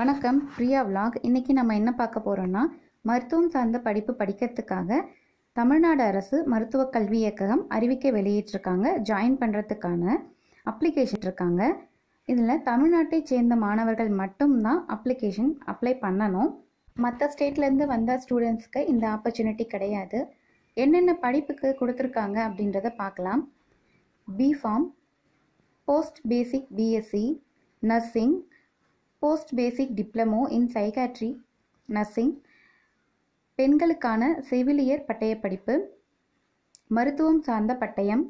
வணக்கம் பிரியா விலாக் இன்றைக்கி நம்ம என்ன பார்க்க போகிறோன்னா மருத்துவம் சார்ந்த படிப்பு படிக்கிறதுக்காக தமிழ்நாடு அரசு மருத்துவக் கல்வி இயக்ககம் அறிவிக்கை வெளியிட்டிருக்காங்க ஜாயின் பண்ணுறதுக்கான அப்ளிகேஷன் இருக்காங்க இதில் தமிழ்நாட்டை சேர்ந்த மாணவர்கள் மட்டும்தான் அப்ளிகேஷன் அப்ளை பண்ணணும் மற்ற ஸ்டேட்லேருந்து வந்த ஸ்டூடெண்ட்ஸ்க்கு இந்த ஆப்பர்ச்சுனிட்டி கிடையாது என்னென்ன படிப்புக்கு கொடுத்துருக்காங்க அப்படின்றத பார்க்கலாம் B Pharm post basic BSc nursing post basic diploma in psychiatry nursing பெண்களுக்கான செவிலியர் பட்டயப்படிப்பு மருத்துவம் சார்ந்த பட்டயம்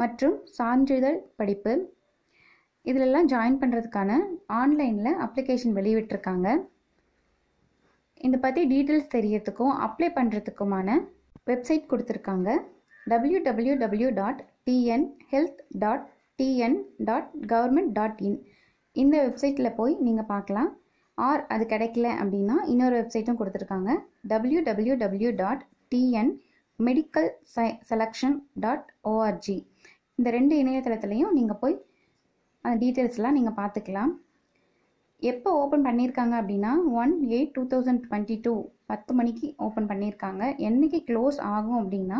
மற்றும் சான்றிதழ் படிப்பு இதிலெல்லாம் ஜாயின் பண்ணுறதுக்கான ஆன்லைனில் அப்ளிகேஷன் வெளியிட்டிருக்காங்க இந்த பற்றி டீட்டெயில்ஸ் தெரியறதுக்கும் அப்ளை பண்ணுறதுக்குமான வெப்சைட் கொடுத்துருக்காங்க W W W dot TN health dot TN dot government dot in இந்த வெப்சைட்டில் போய் நீங்கள் பார்க்கலாம் ஆர் அது கிடைக்கல அப்படின்னா இன்னொரு வெப்சைட்டும் கொடுத்துருக்காங்க W W W dot TN medical ச செலக்ஷன் டாட் ஓஆர்ஜி இந்த ரெண்டு இணையதளத்துலையும் நீங்கள் போய் அந்த டீட்டெயில்ஸ்லாம் நீங்கள் பார்த்துக்கலாம் எப்போ ஓப்பன் பண்ணியிருக்காங்க அப்படின்னா one eight two thousand twenty two பத்து மணிக்கு ஓப்பன் பண்ணியிருக்காங்க என்றைக்கு க்ளோஸ் ஆகும் அப்படின்னா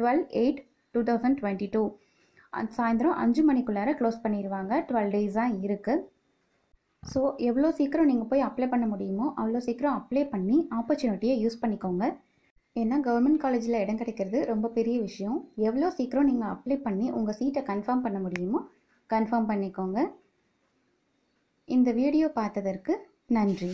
twelve eight two thousand twenty two சாயந்தரம் அஞ்சு மணிக்குள்ளார க்ளோஸ் பண்ணிடுவாங்க டுவெல் டேஸாக இருக்குது ஸோ எவ்வளோ சீக்கிரம் நீங்கள் போய் அப்ளை பண்ண முடியுமோ அவ்வளோ சீக்கிரம் அப்ளை பண்ணி ஆப்பர்ச்சுனிட்டியை யூஸ் பண்ணிக்கோங்க ஏன்னா கவர்மெண்ட் காலேஜில் இடம் கிடைக்கிறது ரொம்ப பெரிய விஷயம் எவ்வளோ சீக்கிரம் நீங்கள் அப்ளை பண்ணி உங்கள் சீட்டை கன்ஃபார்ம் பண்ண முடியுமோ கன்ஃபார்ம் பண்ணிக்கோங்க இந்த வீடியோ பார்த்ததற்கு நன்றி